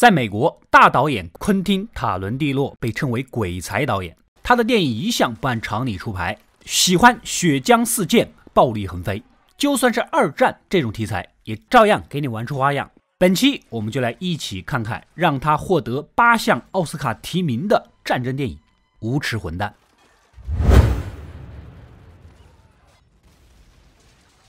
在美国，大导演昆汀·塔伦蒂诺被称为鬼才导演。他的电影一向不按常理出牌，喜欢血浆四溅、暴力横飞。就算是二战这种题材，也照样给你玩出花样。本期我们就来一起看看让他获得八项奥斯卡提名的战争电影《无耻混蛋》。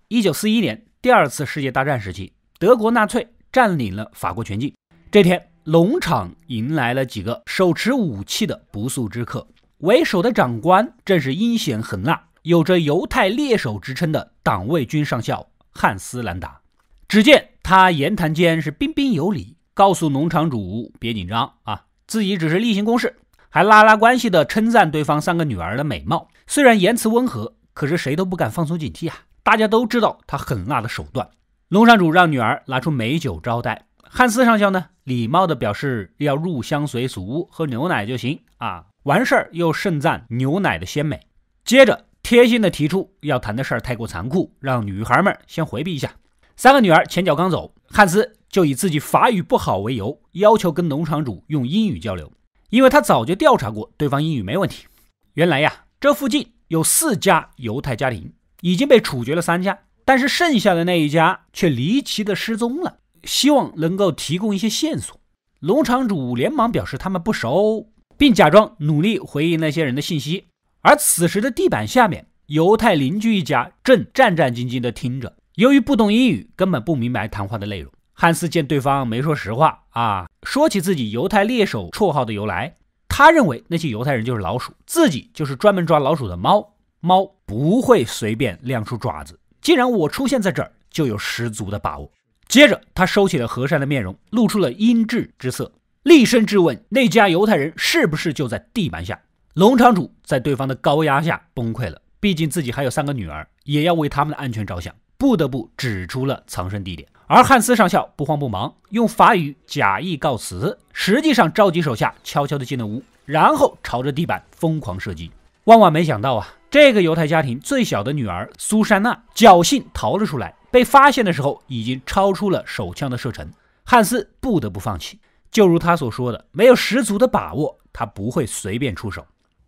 一九四一年，第二次世界大战时期，德国纳粹占领了法国全境。这天，农场迎来了几个手持武器的不速之客。为首的长官正是阴险狠辣、有着犹太猎手之称的党卫军上校汉斯·兰达。只见他言谈间是彬彬有礼，告诉农场主别紧张啊，自己只是例行公事，还拉拉关系的称赞对方三个女儿的美貌。虽然言辞温和，可是谁都不敢放松警惕啊！大家都知道他狠辣的手段。农场主让女儿拿出美酒招待。汉斯上校呢，礼貌地表示要入乡随俗，喝牛奶就行啊。完事儿又盛赞牛奶的鲜美，接着贴心地提出要谈的事儿太过残酷，让女孩们先回避一下。三个女儿前脚刚走，汉斯就以自己法语不好为由，要求跟农场主用英语交流，因为他早就调查过对方英语没问题。原来呀，这附近有四家犹太家庭，已经被处决了三家，但是剩下的那一家却离奇的失踪了。希望能够提供一些线索。农场主连忙表示他们不熟，并假装努力回忆那些人的信息。而此时的地板下面，犹太邻居一家正战战兢兢地听着。由于不懂英语，根本不明白谈话的内容。汉斯见对方没说实话，啊，说起自己“犹太猎手”绰号的由来，他认为那些犹太人就是老鼠，自己就是专门抓老鼠的猫。猫不会随便亮出爪子，既然我出现在这儿，就有十足的把握。接着，他收起了和善的面容，露出了阴鸷之色，厉声质问那家犹太人是不是就在地板下。农场主在对方的高压下崩溃了，毕竟自己还有三个女儿，也要为他们的安全着想，不得不指出了藏身地点。而汉斯上校不慌不忙，用法语假意告辞，实际上召集手下悄悄的进了屋，然后朝着地板疯狂射击。万万没想到啊，这个犹太家庭最小的女儿苏珊娜侥幸逃了出来。被发现的时候，已经超出了手枪的射程，汉斯不得不放弃。就如他所说的，没有十足的把握，他不会随便出手。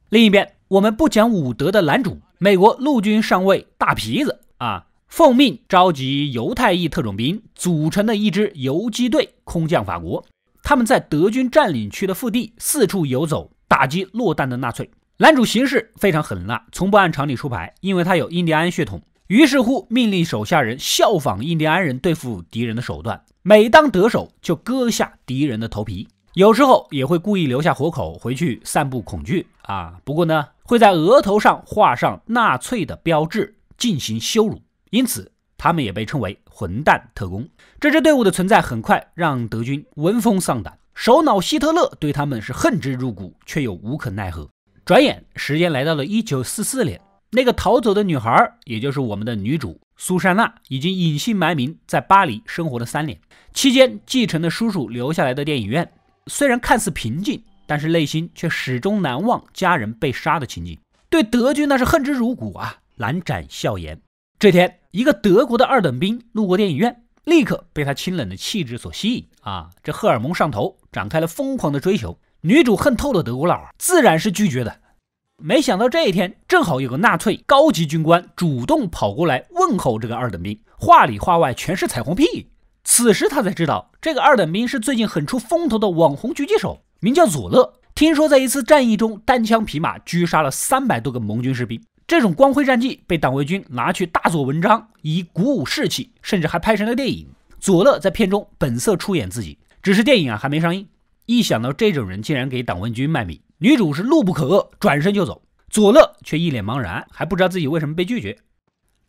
另一边，我们不讲武德的男主，美国陆军上尉大皮子啊，奉命召集犹太裔特种兵，组成了一支游击队，空降法国。他们在德军占领区的腹地四处游走，打击落单的纳粹。男主行事非常狠辣，从不按常理出牌，因为他有印第安血统。于是乎，命令手下人效仿印第安人对付敌人的手段。每当得手，就割下敌人的头皮；有时候也会故意留下活口，回去散布恐惧啊。不过呢，会在额头上画上纳粹的标志进行羞辱，因此他们也被称为“混蛋特工”。这支队伍的存在很快让德军闻风丧胆，首脑希特勒对他们是恨之入骨，却又无可奈何。转眼时间来到了1944年。那个逃走的女孩，也就是我们的女主苏珊娜，已经隐姓埋名在巴黎生活了三年。期间继承了叔叔留下来的电影院，虽然看似平静，但是内心却始终难忘家人被杀的情景，对德军那是恨之入骨啊，难展笑颜。这天，一个德国的二等兵路过电影院，立刻被他清冷的气质所吸引啊，这荷尔蒙上头，展开了疯狂的追求。女主恨透了德国佬，自然是拒绝的。没想到这一天正好有个纳粹高级军官主动跑过来问候这个二等兵，话里话外全是彩虹屁。此时他才知道，这个二等兵是最近很出风头的网红狙击手，名叫佐勒。听说在一次战役中，单枪匹马狙杀了三百多个盟军士兵，这种光辉战绩被党卫军拿去大做文章，以鼓舞士气，甚至还拍成了电影。佐勒在片中本色出演自己，只是电影啊还没上映。一想到这种人竟然给党卫军卖命。女主是怒不可遏，转身就走。佐乐却一脸茫然，还不知道自己为什么被拒绝。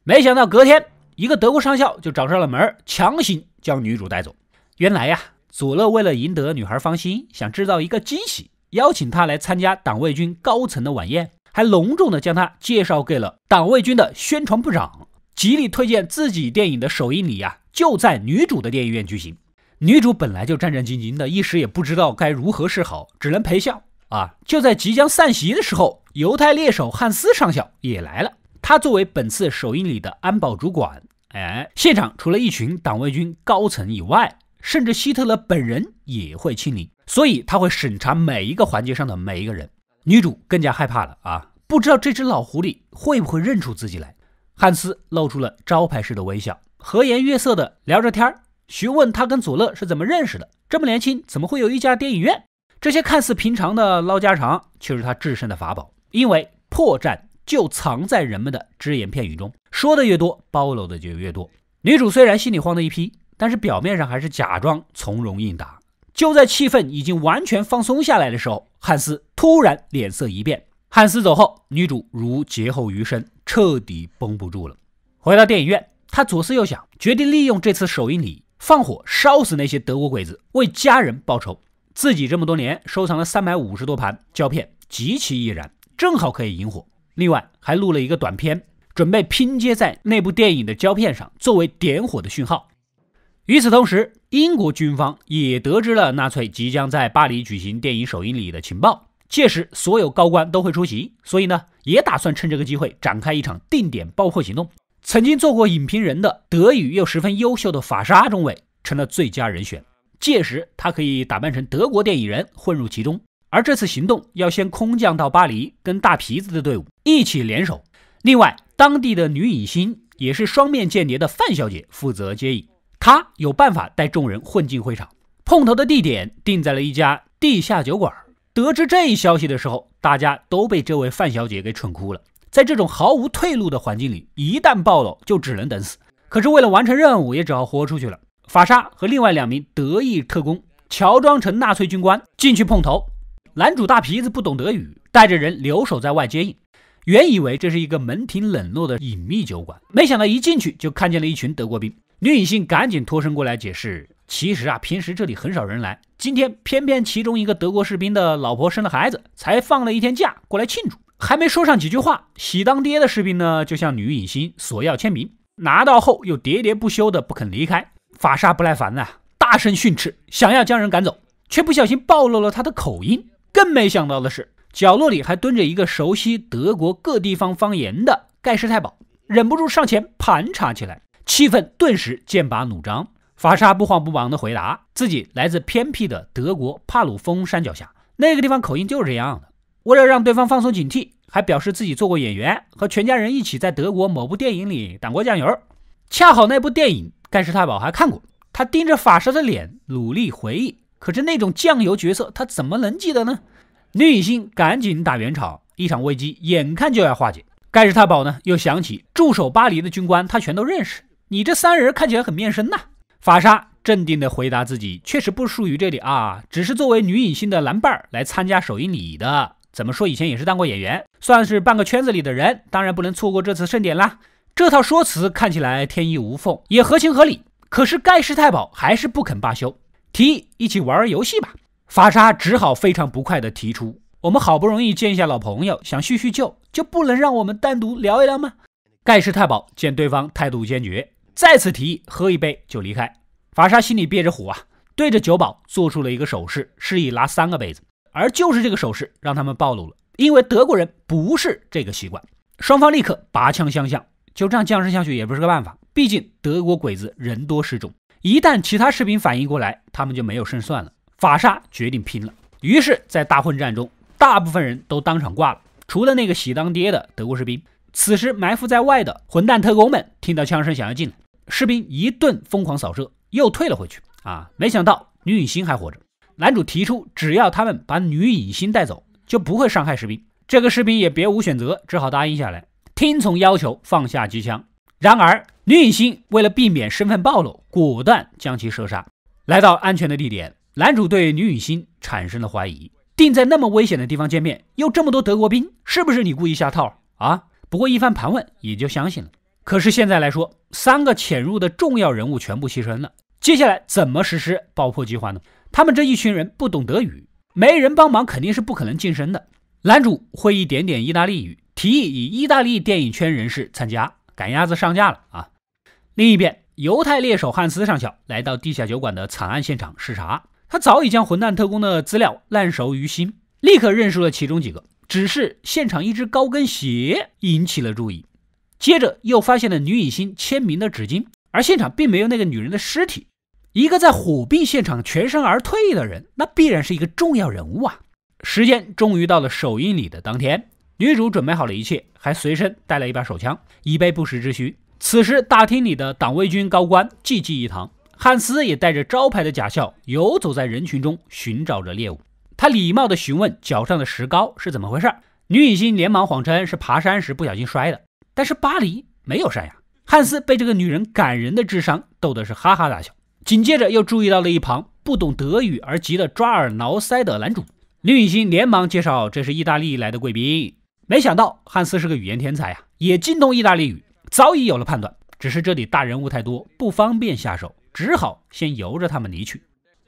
没想到隔天，一个德国上校就找上了门，强行将女主带走。原来呀，佐乐为了赢得女孩芳心，想制造一个惊喜，邀请她来参加党卫军高层的晚宴，还隆重的将她介绍给了党卫军的宣传部长，极力推荐自己电影的首映礼呀，就在女主的电影院举行。女主本来就战战兢兢的，一时也不知道该如何是好，只能陪笑。啊！就在即将散席的时候，犹太猎手汉斯上校也来了。他作为本次首映礼的安保主管，哎，现场除了一群党卫军高层以外，甚至希特勒本人也会亲临，所以他会审查每一个环节上的每一个人。女主更加害怕了啊！不知道这只老狐狸会不会认出自己来。汉斯露出了招牌式的微笑，和颜悦色的聊着天儿，询问他跟佐勒是怎么认识的，这么年轻怎么会有一家电影院？这些看似平常的唠家常，却是他制胜的法宝。因为破绽就藏在人们的只言片语中，说的越多，暴露的就越多。女主虽然心里慌得一批，但是表面上还是假装从容应答。就在气氛已经完全放松下来的时候，汉斯突然脸色一变。汉斯走后，女主如劫后余生，彻底绷不住了。回到电影院，她左思右想，决定利用这次首映礼放火烧死那些德国鬼子，为家人报仇。自己这么多年收藏了三百五十多盘胶片，极其易燃，正好可以引火。另外还录了一个短片，准备拼接在那部电影的胶片上，作为点火的讯号。与此同时，英国军方也得知了纳粹即将在巴黎举行电影首映礼的情报，届时所有高官都会出席，所以呢，也打算趁这个机会展开一场定点爆破行动。曾经做过影评人的德语又十分优秀的法沙中尉成了最佳人选。届时，他可以打扮成德国电影人混入其中，而这次行动要先空降到巴黎，跟大皮子的队伍一起联手。另外，当地的女影星也是双面间谍的范小姐负责接应，她有办法带众人混进会场。碰头的地点定在了一家地下酒馆。得知这一消息的时候，大家都被这位范小姐给蠢哭了。在这种毫无退路的环境里，一旦暴露就只能等死。可是为了完成任务，也只好豁出去了。法沙和另外两名德裔特工乔装成纳粹军官进去碰头。男主大皮子不懂德语，带着人留守在外接应。原以为这是一个门庭冷落的隐秘酒馆，没想到一进去就看见了一群德国兵。女影星赶紧脱身过来解释，其实啊，平时这里很少人来，今天偏偏其中一个德国士兵的老婆生了孩子，才放了一天假过来庆祝。还没说上几句话，喜当爹的士兵呢，就向女影星索要签名，拿到后又喋喋不休的不肯离开。法沙不耐烦呐，大声训斥，想要将人赶走，却不小心暴露了他的口音。更没想到的是，角落里还蹲着一个熟悉德国各地方方言的盖世太保，忍不住上前盘查起来，气氛顿时剑拔弩张。法沙不慌不忙地回答，自己来自偏僻的德国帕鲁峰山脚下，那个地方口音就是这样的。为了让对方放松警惕，还表示自己做过演员，和全家人一起在德国某部电影里当过酱油。恰好那部电影。盖世太保还看过，他盯着法师的脸，努力回忆，可是那种酱油角色，他怎么能记得呢？女影星赶紧打圆场，一场危机眼看就要化解。盖世太保呢，又想起驻守巴黎的军官，他全都认识。你这三人看起来很面生呐。法沙镇定地回答自己，确实不属于这里啊，只是作为女影星的男伴儿来参加首映礼的。怎么说，以前也是当过演员，算是半个圈子里的人，当然不能错过这次盛典啦。这套说辞看起来天衣无缝，也合情合理。可是盖世太保还是不肯罢休，提议一起玩游戏吧。法沙只好非常不快地提出：“我们好不容易见一下老朋友，想叙叙旧，就不能让我们单独聊一聊吗？”盖世太保见对方态度坚决，再次提议喝一杯就离开。法沙心里憋着火啊，对着酒保做出了一个手势，示意拿三个杯子。而就是这个手势让他们暴露了，因为德国人不是这个习惯。双方立刻拔枪相向。就这样僵持下去也不是个办法，毕竟德国鬼子人多势众，一旦其他士兵反应过来，他们就没有胜算了。法沙决定拼了，于是，在大混战中，大部分人都当场挂了，除了那个喜当爹的德国士兵。此时，埋伏在外的混蛋特工们听到枪声，想要进来，士兵一顿疯狂扫射，又退了回去。啊，没想到女影星还活着。男主提出，只要他们把女影星带走，就不会伤害士兵。这个士兵也别无选择，只好答应下来。听从要求，放下机枪。然而，女影星为了避免身份暴露，果断将其射杀。来到安全的地点，男主对女影星产生了怀疑。定在那么危险的地方见面，又这么多德国兵，是不是你故意下套啊？不过一番盘问，也就相信了。可是现在来说，三个潜入的重要人物全部牺牲了，接下来怎么实施爆破计划呢？他们这一群人不懂德语，没人帮忙肯定是不可能晋升的。男主会一点点意大利语。提议以意大利电影圈人士参加赶鸭子上架了啊！另一边，犹太猎手汉斯上校来到地下酒馆的惨案现场视察。他早已将混蛋特工的资料烂熟于心，立刻认识了其中几个。只是现场一只高跟鞋引起了注意，接着又发现了女影星签名的纸巾，而现场并没有那个女人的尸体。一个在火并现场全身而退的人，那必然是一个重要人物啊！时间终于到了首映礼的当天。女主准备好了一切，还随身带了一把手枪，以备不时之需。此时，大厅里的党卫军高官济济一堂，汉斯也带着招牌的假笑游走在人群中，寻找着猎物。他礼貌地询问脚上的石膏是怎么回事儿，女影星连忙谎称是爬山时不小心摔的。但是巴黎没有山呀！汉斯被这个女人感人的智商逗得是哈哈大笑。紧接着，又注意到了一旁不懂德语而急得抓耳挠腮的男主，女影星连忙介绍这是意大利来的贵宾。没想到汉斯是个语言天才啊，也精通意大利语，早已有了判断。只是这里大人物太多，不方便下手，只好先由着他们离去。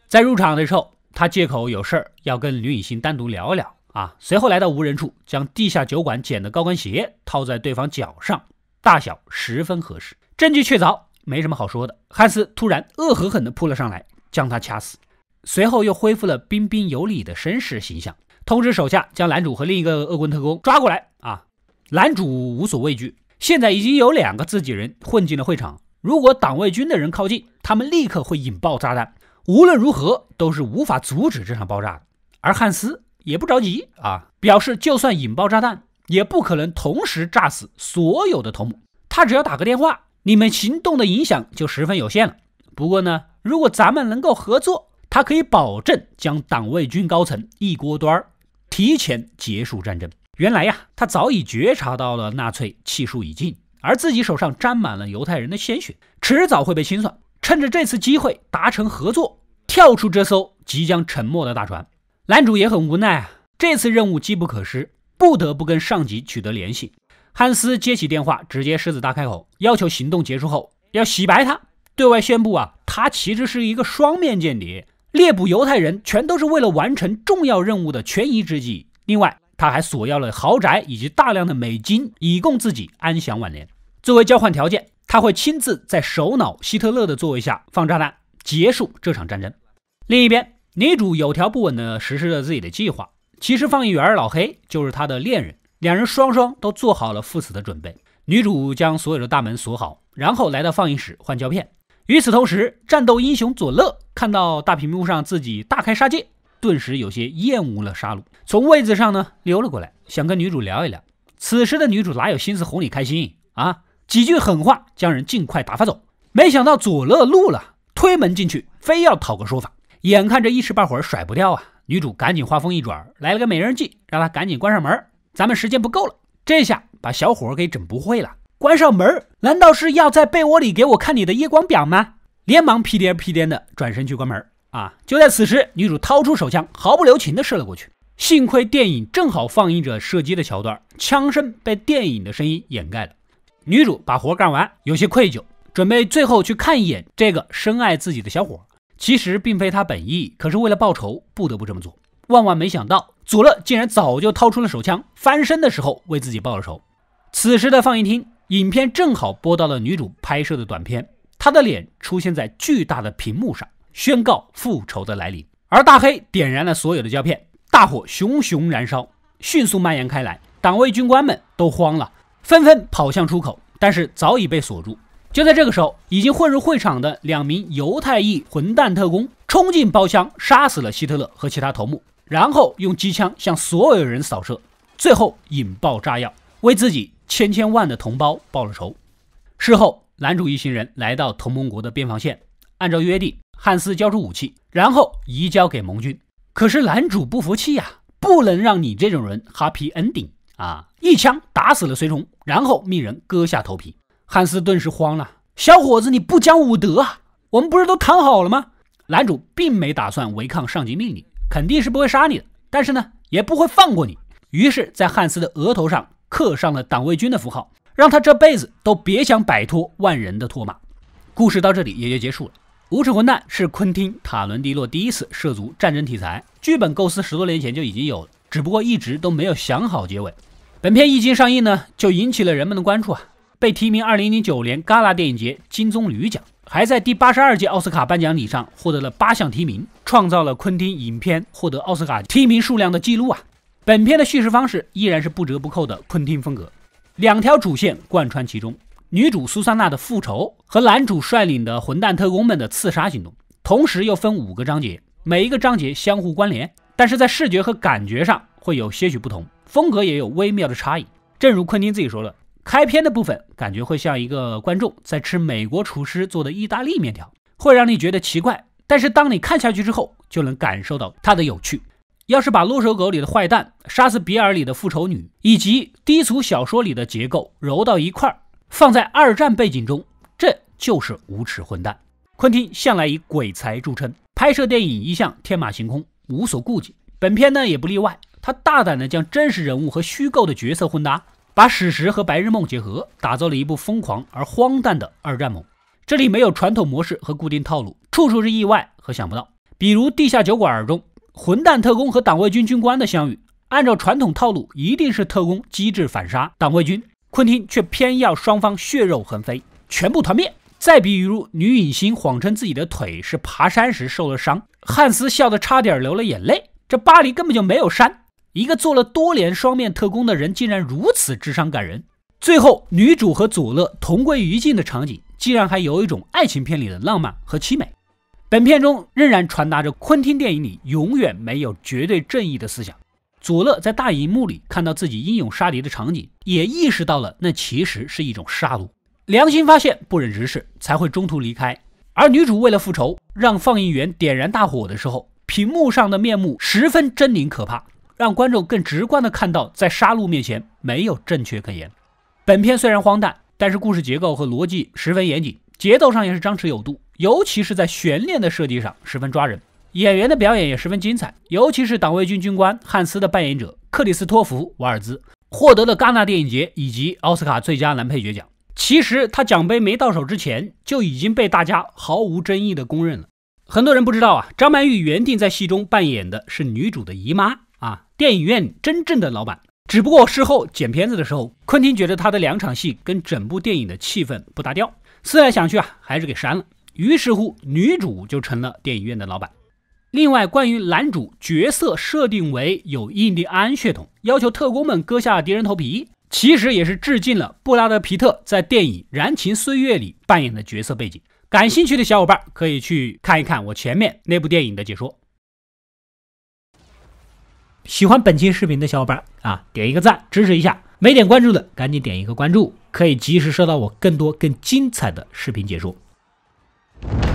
在入场的时候，他借口有事儿要跟吕雨星单独聊聊啊，随后来到无人处，将地下酒馆捡的高跟鞋套在对方脚上，大小十分合适，证据确凿，没什么好说的。汉斯突然恶狠狠地扑了上来，将他掐死，随后又恢复了彬彬有礼的绅士形象。通知手下将男主和另一个恶棍特工抓过来啊！男主无所畏惧，现在已经有两个自己人混进了会场。如果党卫军的人靠近，他们立刻会引爆炸弹，无论如何都是无法阻止这场爆炸。而汉斯也不着急啊，表示就算引爆炸弹，也不可能同时炸死所有的头目。他只要打个电话，你们行动的影响就十分有限了。不过呢，如果咱们能够合作，他可以保证将党卫军高层一锅端儿。提前结束战争。原来呀，他早已觉察到了纳粹气数已尽，而自己手上沾满了犹太人的鲜血，迟早会被清算。趁着这次机会达成合作，跳出这艘即将沉没的大船。男主也很无奈啊，这次任务机不可失，不得不跟上级取得联系。汉斯接起电话，直接狮子大开口，要求行动结束后要洗白他，对外宣布啊，他其实是一个双面间谍。猎捕犹太人全都是为了完成重要任务的权宜之计。另外，他还索要了豪宅以及大量的美金，以供自己安享晚年。作为交换条件，他会亲自在首脑希特勒的座位下放炸弹，结束这场战争。另一边，女主有条不紊地实施着自己的计划。其实，放映员老黑就是她的恋人，两人双双都做好了赴死的准备。女主将所有的大门锁好，然后来到放映室换胶片。与此同时，战斗英雄佐乐看到大屏幕上自己大开杀戒，顿时有些厌恶了杀戮，从位子上呢溜了过来，想跟女主聊一聊。此时的女主哪有心思哄你开心啊？几句狠话将人尽快打发走。没想到佐乐怒了，推门进去，非要讨个说法。眼看着一时半会儿甩不掉啊，女主赶紧话锋一转，来了个美人计，让他赶紧关上门。咱们时间不够了。这下把小伙给整不会了。关上门儿？难道是要在被窝里给我看你的夜光表吗？连忙屁颠屁颠的转身去关门啊！就在此时，女主掏出手枪，毫不留情的射了过去。幸亏电影正好放映着射击的桥段，枪声被电影的声音掩盖了。女主把活干完，有些愧疚，准备最后去看一眼这个深爱自己的小伙。其实并非他本意，可是为了报仇不得不这么做。万万没想到，佐乐竟然早就掏出了手枪，翻身的时候为自己报了仇。此时的放映厅。影片正好播到了女主拍摄的短片，她的脸出现在巨大的屏幕上，宣告复仇的来临。而大黑点燃了所有的胶片，大火熊熊燃烧，迅速蔓延开来。党卫军官们都慌了，纷纷跑向出口，但是早已被锁住。就在这个时候，已经混入会场的两名犹太裔混蛋特工冲进包厢，杀死了希特勒和其他头目，然后用机枪向所有人扫射，最后引爆炸药，为自己。千千万的同胞报了仇。事后，男主一行人来到同盟国的边防线，按照约定，汉斯交出武器，然后移交给盟军。可是男主不服气呀，不能让你这种人哈皮 n g 啊！一枪打死了随从，然后命人割下头皮。汉斯顿时慌了：“小伙子，你不讲武德啊！我们不是都谈好了吗？”男主并没打算违抗上级命令，肯定是不会杀你的，但是呢，也不会放过你。于是，在汉斯的额头上。刻上了党卫军的符号，让他这辈子都别想摆脱万人的唾骂。故事到这里也就结束了。无耻混蛋是昆汀·塔伦蒂诺第一次涉足战争题材，剧本构思十多年前就已经有了，只不过一直都没有想好结尾。本片一经上映呢，就引起了人们的关注啊，被提名2009年戛纳电影节金棕榈奖，还在第八十二届奥斯卡颁奖礼上获得了八项提名，创造了昆汀影片获得奥斯卡提名数量的记录啊。本片的叙事方式依然是不折不扣的昆汀风格，两条主线贯穿其中：女主苏珊娜的复仇和男主率领的混蛋特工们的刺杀行动。同时又分五个章节，每一个章节相互关联，但是在视觉和感觉上会有些许不同，风格也有微妙的差异。正如昆汀自己说的，开篇的部分感觉会像一个观众在吃美国厨师做的意大利面条，会让你觉得奇怪，但是当你看下去之后，就能感受到它的有趣。要是把《洛手狗》里的坏蛋、《杀死比尔》里的复仇女以及低俗小说里的结构揉到一块儿，放在二战背景中，这就是无耻混蛋。昆汀向来以鬼才著称，拍摄电影一向天马行空、无所顾忌，本片呢也不例外。他大胆地将真实人物和虚构的角色混搭，把史实和白日梦结合，打造了一部疯狂而荒诞的二战梦。这里没有传统模式和固定套路，处处是意外和想不到。比如《地下酒馆》中。混蛋特工和党卫军军官的相遇，按照传统套路，一定是特工机智反杀党卫军。昆汀却偏要双方血肉横飞，全部团灭。再比如，女影星谎称自己的腿是爬山时受了伤，汉斯笑得差点流了眼泪。这巴黎根本就没有山。一个做了多年双面特工的人，竟然如此智商感人。最后，女主和佐勒同归于尽的场景，竟然还有一种爱情片里的浪漫和凄美。本片中仍然传达着昆汀电影里永远没有绝对正义的思想。佐勒在大荧幕里看到自己英勇杀敌的场景，也意识到了那其实是一种杀戮，良心发现，不忍直视，才会中途离开。而女主为了复仇，让放映员点燃大火的时候，屏幕上的面目十分狰狞可怕，让观众更直观的看到在杀戮面前没有正确可言。本片虽然荒诞，但是故事结构和逻辑十分严谨，节奏上也是张弛有度。尤其是在悬念的设计上十分抓人，演员的表演也十分精彩，尤其是党卫军军官汉斯的扮演者克里斯托弗·瓦尔兹获得了戛纳电影节以及奥斯卡最佳男配角奖。其实他奖杯没到手之前就已经被大家毫无争议的公认了。很多人不知道啊，张曼玉原定在戏中扮演的是女主的姨妈啊，电影院真正的老板。只不过事后剪片子的时候，昆汀觉得她的两场戏跟整部电影的气氛不搭调，思来想去啊，还是给删了。于是乎，女主就成了电影院的老板。另外，关于男主角色设定为有印第安血统，要求特工们割下敌人头皮，其实也是致敬了布拉德·皮特在电影《燃情岁月》里扮演的角色背景。感兴趣的小伙伴可以去看一看我前面那部电影的解说。喜欢本期视频的小伙伴啊，点一个赞支持一下。没点关注的赶紧点一个关注，可以及时收到我更多更精彩的视频解说。you